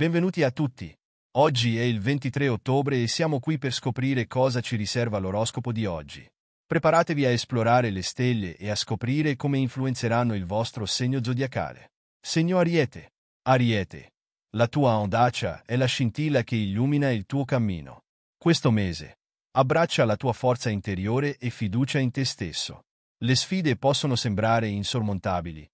Benvenuti a tutti. Oggi è il 23 ottobre e siamo qui per scoprire cosa ci riserva l'oroscopo di oggi. Preparatevi a esplorare le stelle e a scoprire come influenzeranno il vostro segno zodiacale. Segno Ariete. Ariete. La tua audacia è la scintilla che illumina il tuo cammino. Questo mese. Abbraccia la tua forza interiore e fiducia in te stesso. Le sfide possono sembrare insormontabili,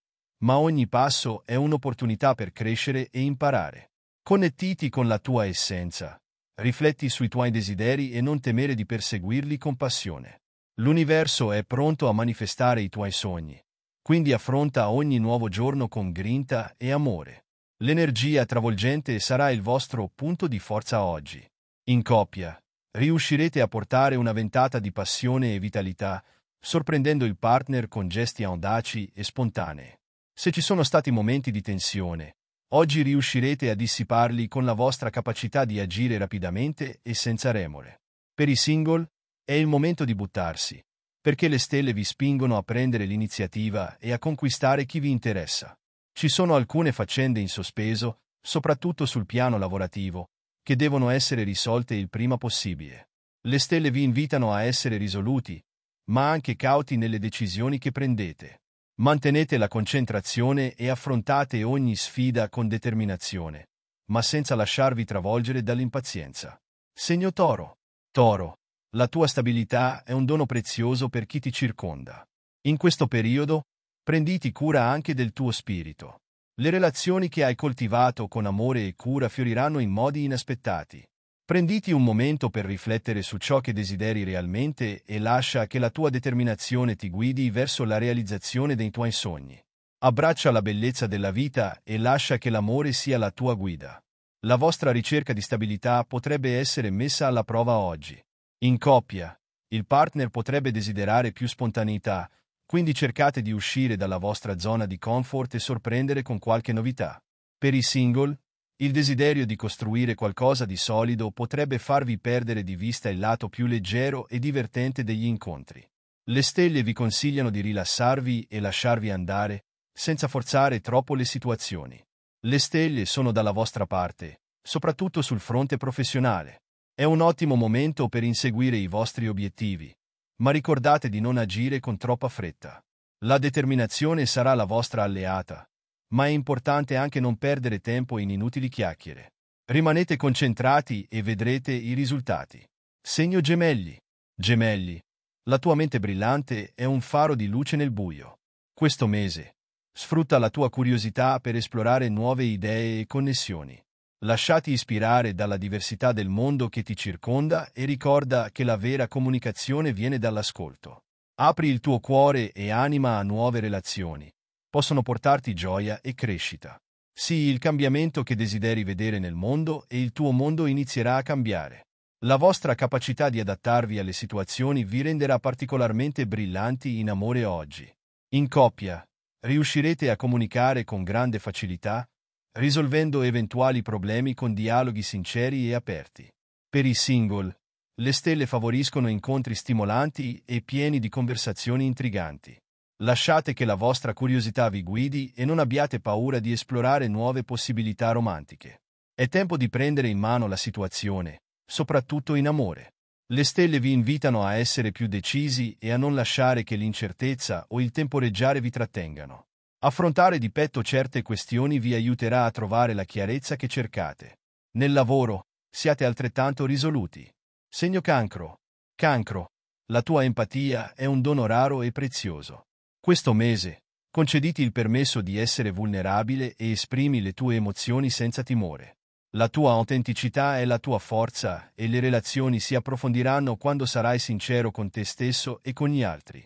ma ogni passo è un'opportunità per crescere e imparare. Connettiti con la tua essenza. Rifletti sui tuoi desideri e non temere di perseguirli con passione. L'universo è pronto a manifestare i tuoi sogni. Quindi affronta ogni nuovo giorno con grinta e amore. L'energia travolgente sarà il vostro punto di forza oggi. In coppia, riuscirete a portare una ventata di passione e vitalità, sorprendendo il partner con gesti audaci e spontanei. Se ci sono stati momenti di tensione, Oggi riuscirete a dissiparli con la vostra capacità di agire rapidamente e senza remore. Per i single è il momento di buttarsi, perché le stelle vi spingono a prendere l'iniziativa e a conquistare chi vi interessa. Ci sono alcune faccende in sospeso, soprattutto sul piano lavorativo, che devono essere risolte il prima possibile. Le stelle vi invitano a essere risoluti, ma anche cauti nelle decisioni che prendete. Mantenete la concentrazione e affrontate ogni sfida con determinazione, ma senza lasciarvi travolgere dall'impazienza. Segno Toro. Toro, la tua stabilità è un dono prezioso per chi ti circonda. In questo periodo, prenditi cura anche del tuo spirito. Le relazioni che hai coltivato con amore e cura fioriranno in modi inaspettati. Prenditi un momento per riflettere su ciò che desideri realmente e lascia che la tua determinazione ti guidi verso la realizzazione dei tuoi sogni. Abbraccia la bellezza della vita e lascia che l'amore sia la tua guida. La vostra ricerca di stabilità potrebbe essere messa alla prova oggi. In coppia, il partner potrebbe desiderare più spontaneità, quindi cercate di uscire dalla vostra zona di comfort e sorprendere con qualche novità. Per i single, il desiderio di costruire qualcosa di solido potrebbe farvi perdere di vista il lato più leggero e divertente degli incontri. Le stelle vi consigliano di rilassarvi e lasciarvi andare, senza forzare troppo le situazioni. Le stelle sono dalla vostra parte, soprattutto sul fronte professionale. È un ottimo momento per inseguire i vostri obiettivi, ma ricordate di non agire con troppa fretta. La determinazione sarà la vostra alleata, ma è importante anche non perdere tempo in inutili chiacchiere. Rimanete concentrati e vedrete i risultati. Segno gemelli. Gemelli, la tua mente brillante è un faro di luce nel buio. Questo mese, sfrutta la tua curiosità per esplorare nuove idee e connessioni. Lasciati ispirare dalla diversità del mondo che ti circonda e ricorda che la vera comunicazione viene dall'ascolto. Apri il tuo cuore e anima a nuove relazioni, possono portarti gioia e crescita. Sì, il cambiamento che desideri vedere nel mondo e il tuo mondo inizierà a cambiare. La vostra capacità di adattarvi alle situazioni vi renderà particolarmente brillanti in amore oggi. In coppia, riuscirete a comunicare con grande facilità, risolvendo eventuali problemi con dialoghi sinceri e aperti. Per i single, le stelle favoriscono incontri stimolanti e pieni di conversazioni intriganti. Lasciate che la vostra curiosità vi guidi e non abbiate paura di esplorare nuove possibilità romantiche. È tempo di prendere in mano la situazione, soprattutto in amore. Le stelle vi invitano a essere più decisi e a non lasciare che l'incertezza o il temporeggiare vi trattengano. Affrontare di petto certe questioni vi aiuterà a trovare la chiarezza che cercate. Nel lavoro, siate altrettanto risoluti. Segno cancro. Cancro. La tua empatia è un dono raro e prezioso. Questo mese, concediti il permesso di essere vulnerabile e esprimi le tue emozioni senza timore. La tua autenticità è la tua forza e le relazioni si approfondiranno quando sarai sincero con te stesso e con gli altri.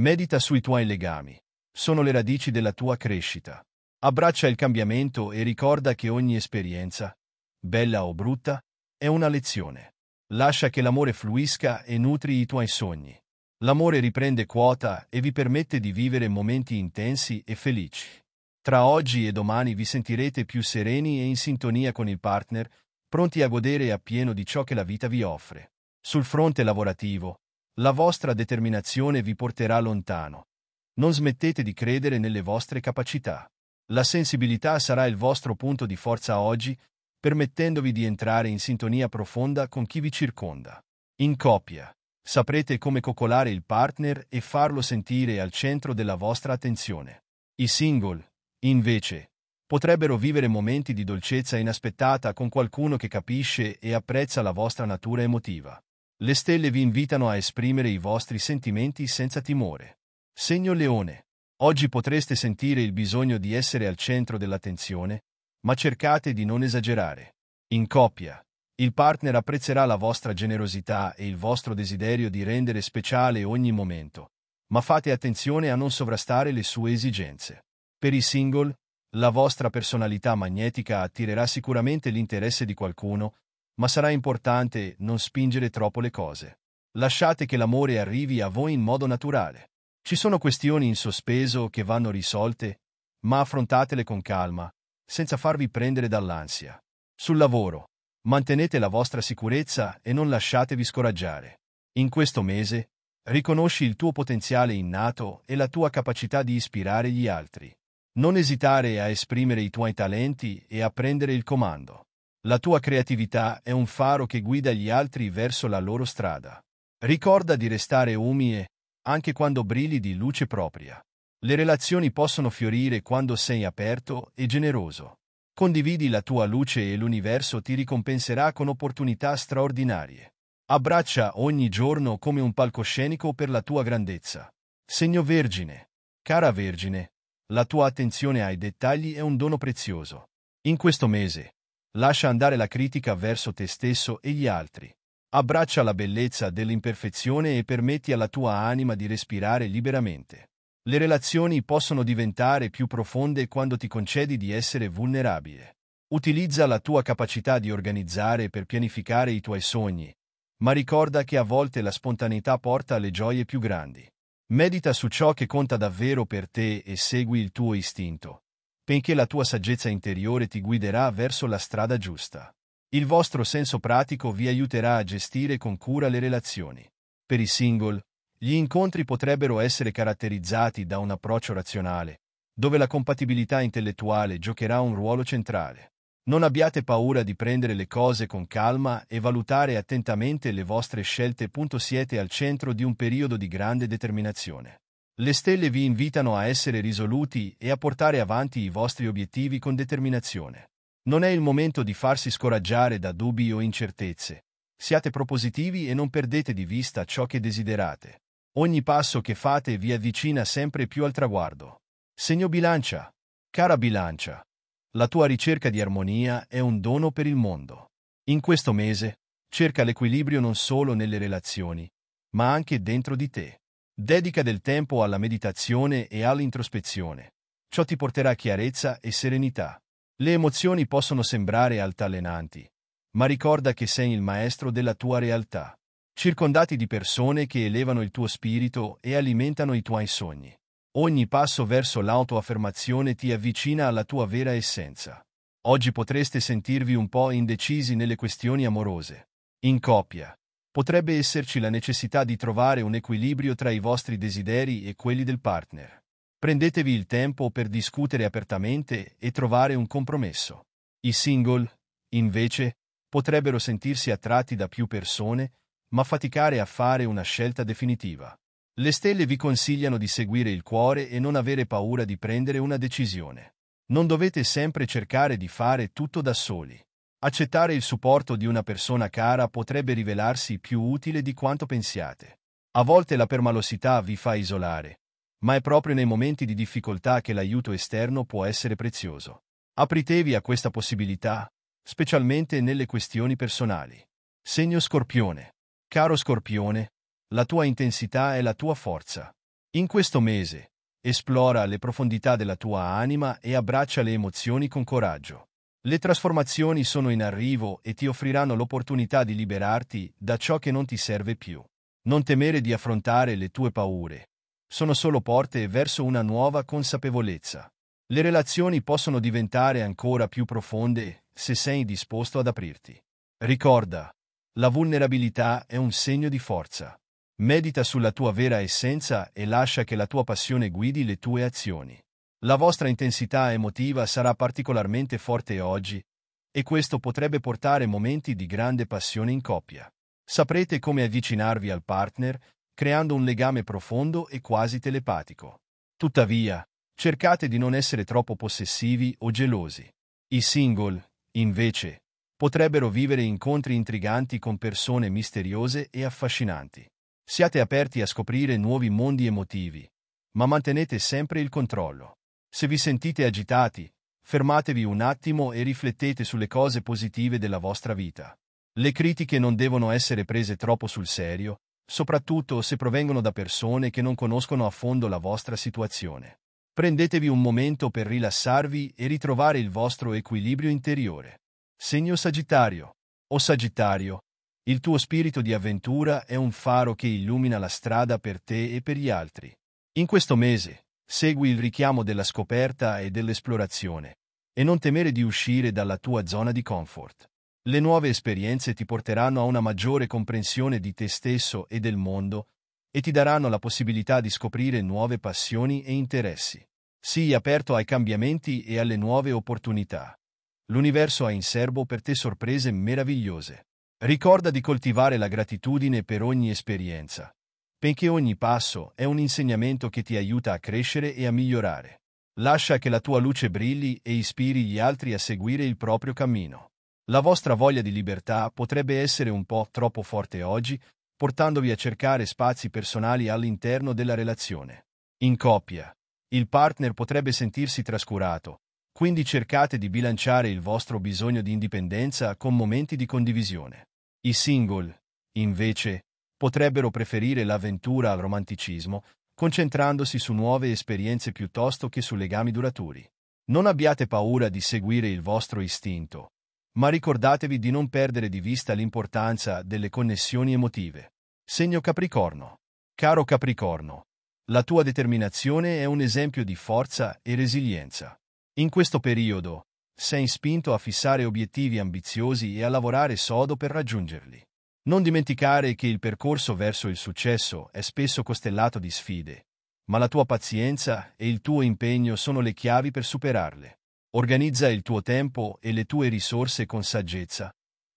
Medita sui tuoi legami. Sono le radici della tua crescita. Abbraccia il cambiamento e ricorda che ogni esperienza, bella o brutta, è una lezione. Lascia che l'amore fluisca e nutri i tuoi sogni l'amore riprende quota e vi permette di vivere momenti intensi e felici. Tra oggi e domani vi sentirete più sereni e in sintonia con il partner, pronti a godere appieno di ciò che la vita vi offre. Sul fronte lavorativo, la vostra determinazione vi porterà lontano. Non smettete di credere nelle vostre capacità. La sensibilità sarà il vostro punto di forza oggi, permettendovi di entrare in sintonia profonda con chi vi circonda. In coppia, Saprete come coccolare il partner e farlo sentire al centro della vostra attenzione. I single, invece, potrebbero vivere momenti di dolcezza inaspettata con qualcuno che capisce e apprezza la vostra natura emotiva. Le stelle vi invitano a esprimere i vostri sentimenti senza timore. Segno Leone. Oggi potreste sentire il bisogno di essere al centro dell'attenzione, ma cercate di non esagerare. In coppia, il partner apprezzerà la vostra generosità e il vostro desiderio di rendere speciale ogni momento, ma fate attenzione a non sovrastare le sue esigenze. Per i single, la vostra personalità magnetica attirerà sicuramente l'interesse di qualcuno, ma sarà importante non spingere troppo le cose. Lasciate che l'amore arrivi a voi in modo naturale. Ci sono questioni in sospeso che vanno risolte, ma affrontatele con calma, senza farvi prendere dall'ansia. Sul lavoro, Mantenete la vostra sicurezza e non lasciatevi scoraggiare. In questo mese, riconosci il tuo potenziale innato e la tua capacità di ispirare gli altri. Non esitare a esprimere i tuoi talenti e a prendere il comando. La tua creatività è un faro che guida gli altri verso la loro strada. Ricorda di restare umile, anche quando brilli di luce propria. Le relazioni possono fiorire quando sei aperto e generoso. Condividi la tua luce e l'universo ti ricompenserà con opportunità straordinarie. Abbraccia ogni giorno come un palcoscenico per la tua grandezza. Segno Vergine. Cara Vergine, la tua attenzione ai dettagli è un dono prezioso. In questo mese, lascia andare la critica verso te stesso e gli altri. Abbraccia la bellezza dell'imperfezione e permetti alla tua anima di respirare liberamente. Le relazioni possono diventare più profonde quando ti concedi di essere vulnerabile. Utilizza la tua capacità di organizzare per pianificare i tuoi sogni, ma ricorda che a volte la spontaneità porta alle gioie più grandi. Medita su ciò che conta davvero per te e segui il tuo istinto, benché la tua saggezza interiore ti guiderà verso la strada giusta. Il vostro senso pratico vi aiuterà a gestire con cura le relazioni. Per i single, gli incontri potrebbero essere caratterizzati da un approccio razionale, dove la compatibilità intellettuale giocherà un ruolo centrale. Non abbiate paura di prendere le cose con calma e valutare attentamente le vostre scelte. Siete al centro di un periodo di grande determinazione. Le stelle vi invitano a essere risoluti e a portare avanti i vostri obiettivi con determinazione. Non è il momento di farsi scoraggiare da dubbi o incertezze. Siate propositivi e non perdete di vista ciò che desiderate. Ogni passo che fate vi avvicina sempre più al traguardo. Segno bilancia. Cara bilancia, la tua ricerca di armonia è un dono per il mondo. In questo mese, cerca l'equilibrio non solo nelle relazioni, ma anche dentro di te. Dedica del tempo alla meditazione e all'introspezione. Ciò ti porterà chiarezza e serenità. Le emozioni possono sembrare altalenanti, ma ricorda che sei il maestro della tua realtà circondati di persone che elevano il tuo spirito e alimentano i tuoi sogni. Ogni passo verso l'autoaffermazione ti avvicina alla tua vera essenza. Oggi potreste sentirvi un po' indecisi nelle questioni amorose. In coppia, potrebbe esserci la necessità di trovare un equilibrio tra i vostri desideri e quelli del partner. Prendetevi il tempo per discutere apertamente e trovare un compromesso. I single, invece, potrebbero sentirsi attratti da più persone ma faticare a fare una scelta definitiva. Le stelle vi consigliano di seguire il cuore e non avere paura di prendere una decisione. Non dovete sempre cercare di fare tutto da soli. Accettare il supporto di una persona cara potrebbe rivelarsi più utile di quanto pensiate. A volte la permalosità vi fa isolare, ma è proprio nei momenti di difficoltà che l'aiuto esterno può essere prezioso. Apritevi a questa possibilità, specialmente nelle questioni personali. Segno Scorpione. Caro Scorpione, la tua intensità è la tua forza. In questo mese, esplora le profondità della tua anima e abbraccia le emozioni con coraggio. Le trasformazioni sono in arrivo e ti offriranno l'opportunità di liberarti da ciò che non ti serve più. Non temere di affrontare le tue paure. Sono solo porte verso una nuova consapevolezza. Le relazioni possono diventare ancora più profonde se sei disposto ad aprirti. Ricorda, la vulnerabilità è un segno di forza. Medita sulla tua vera essenza e lascia che la tua passione guidi le tue azioni. La vostra intensità emotiva sarà particolarmente forte oggi, e questo potrebbe portare momenti di grande passione in coppia. Saprete come avvicinarvi al partner, creando un legame profondo e quasi telepatico. Tuttavia, cercate di non essere troppo possessivi o gelosi. I single, invece, potrebbero vivere incontri intriganti con persone misteriose e affascinanti. Siate aperti a scoprire nuovi mondi emotivi, ma mantenete sempre il controllo. Se vi sentite agitati, fermatevi un attimo e riflettete sulle cose positive della vostra vita. Le critiche non devono essere prese troppo sul serio, soprattutto se provengono da persone che non conoscono a fondo la vostra situazione. Prendetevi un momento per rilassarvi e ritrovare il vostro equilibrio interiore. Segno Sagittario. O Sagittario, il tuo spirito di avventura è un faro che illumina la strada per te e per gli altri. In questo mese, segui il richiamo della scoperta e dell'esplorazione, e non temere di uscire dalla tua zona di comfort. Le nuove esperienze ti porteranno a una maggiore comprensione di te stesso e del mondo e ti daranno la possibilità di scoprire nuove passioni e interessi. Sii aperto ai cambiamenti e alle nuove opportunità. L'universo ha in serbo per te sorprese meravigliose. Ricorda di coltivare la gratitudine per ogni esperienza, perché ogni passo è un insegnamento che ti aiuta a crescere e a migliorare. Lascia che la tua luce brilli e ispiri gli altri a seguire il proprio cammino. La vostra voglia di libertà potrebbe essere un po' troppo forte oggi, portandovi a cercare spazi personali all'interno della relazione. In coppia, il partner potrebbe sentirsi trascurato, quindi cercate di bilanciare il vostro bisogno di indipendenza con momenti di condivisione. I single, invece, potrebbero preferire l'avventura al romanticismo, concentrandosi su nuove esperienze piuttosto che su legami duraturi. Non abbiate paura di seguire il vostro istinto, ma ricordatevi di non perdere di vista l'importanza delle connessioni emotive. Segno Capricorno. Caro Capricorno, la tua determinazione è un esempio di forza e resilienza. In questo periodo, sei spinto a fissare obiettivi ambiziosi e a lavorare sodo per raggiungerli. Non dimenticare che il percorso verso il successo è spesso costellato di sfide, ma la tua pazienza e il tuo impegno sono le chiavi per superarle. Organizza il tuo tempo e le tue risorse con saggezza.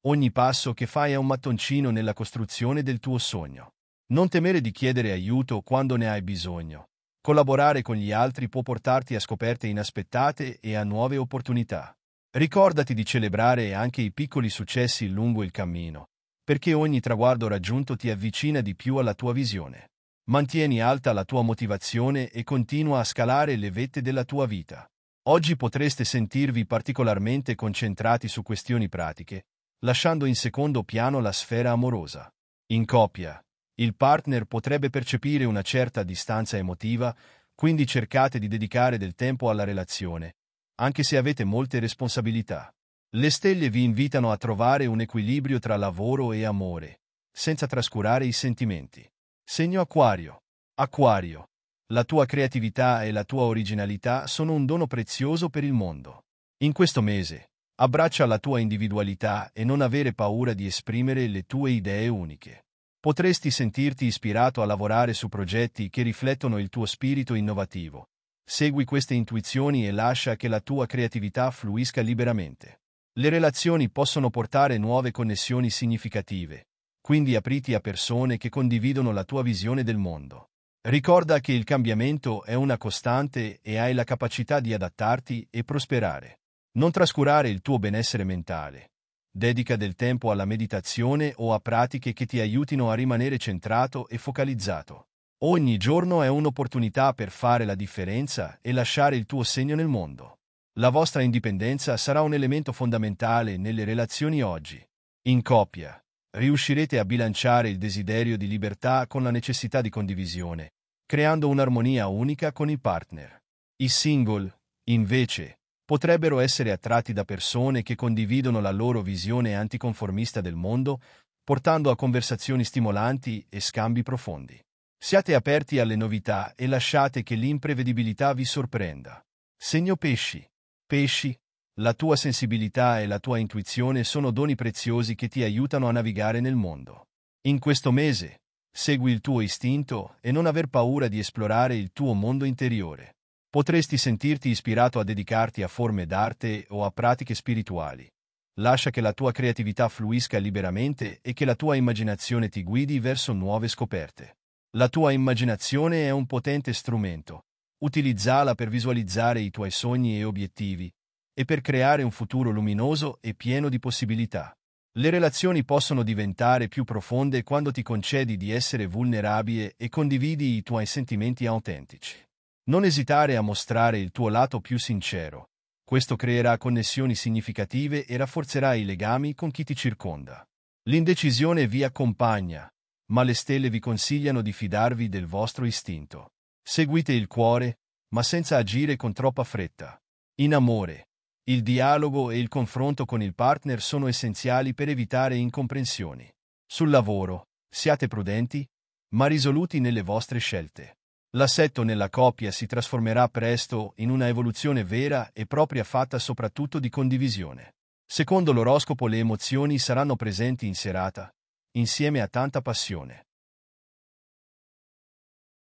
Ogni passo che fai è un mattoncino nella costruzione del tuo sogno. Non temere di chiedere aiuto quando ne hai bisogno. Collaborare con gli altri può portarti a scoperte inaspettate e a nuove opportunità. Ricordati di celebrare anche i piccoli successi lungo il cammino, perché ogni traguardo raggiunto ti avvicina di più alla tua visione. Mantieni alta la tua motivazione e continua a scalare le vette della tua vita. Oggi potreste sentirvi particolarmente concentrati su questioni pratiche, lasciando in secondo piano la sfera amorosa. In coppia, il partner potrebbe percepire una certa distanza emotiva, quindi cercate di dedicare del tempo alla relazione, anche se avete molte responsabilità. Le stelle vi invitano a trovare un equilibrio tra lavoro e amore, senza trascurare i sentimenti. Segno Aquario. Aquario. La tua creatività e la tua originalità sono un dono prezioso per il mondo. In questo mese, abbraccia la tua individualità e non avere paura di esprimere le tue idee uniche potresti sentirti ispirato a lavorare su progetti che riflettono il tuo spirito innovativo. Segui queste intuizioni e lascia che la tua creatività fluisca liberamente. Le relazioni possono portare nuove connessioni significative, quindi apriti a persone che condividono la tua visione del mondo. Ricorda che il cambiamento è una costante e hai la capacità di adattarti e prosperare. Non trascurare il tuo benessere mentale. Dedica del tempo alla meditazione o a pratiche che ti aiutino a rimanere centrato e focalizzato. Ogni giorno è un'opportunità per fare la differenza e lasciare il tuo segno nel mondo. La vostra indipendenza sarà un elemento fondamentale nelle relazioni oggi. In coppia, riuscirete a bilanciare il desiderio di libertà con la necessità di condivisione, creando un'armonia unica con il partner. I single, invece, potrebbero essere attratti da persone che condividono la loro visione anticonformista del mondo, portando a conversazioni stimolanti e scambi profondi. Siate aperti alle novità e lasciate che l'imprevedibilità vi sorprenda. Segno pesci. Pesci, la tua sensibilità e la tua intuizione sono doni preziosi che ti aiutano a navigare nel mondo. In questo mese, segui il tuo istinto e non aver paura di esplorare il tuo mondo interiore potresti sentirti ispirato a dedicarti a forme d'arte o a pratiche spirituali. Lascia che la tua creatività fluisca liberamente e che la tua immaginazione ti guidi verso nuove scoperte. La tua immaginazione è un potente strumento. Utilizzala per visualizzare i tuoi sogni e obiettivi e per creare un futuro luminoso e pieno di possibilità. Le relazioni possono diventare più profonde quando ti concedi di essere vulnerabile e condividi i tuoi sentimenti autentici. Non esitare a mostrare il tuo lato più sincero. Questo creerà connessioni significative e rafforzerà i legami con chi ti circonda. L'indecisione vi accompagna, ma le stelle vi consigliano di fidarvi del vostro istinto. Seguite il cuore, ma senza agire con troppa fretta. In amore, il dialogo e il confronto con il partner sono essenziali per evitare incomprensioni. Sul lavoro, siate prudenti, ma risoluti nelle vostre scelte. L'assetto nella coppia si trasformerà presto in una evoluzione vera e propria fatta soprattutto di condivisione. Secondo l'oroscopo le emozioni saranno presenti in serata, insieme a tanta passione.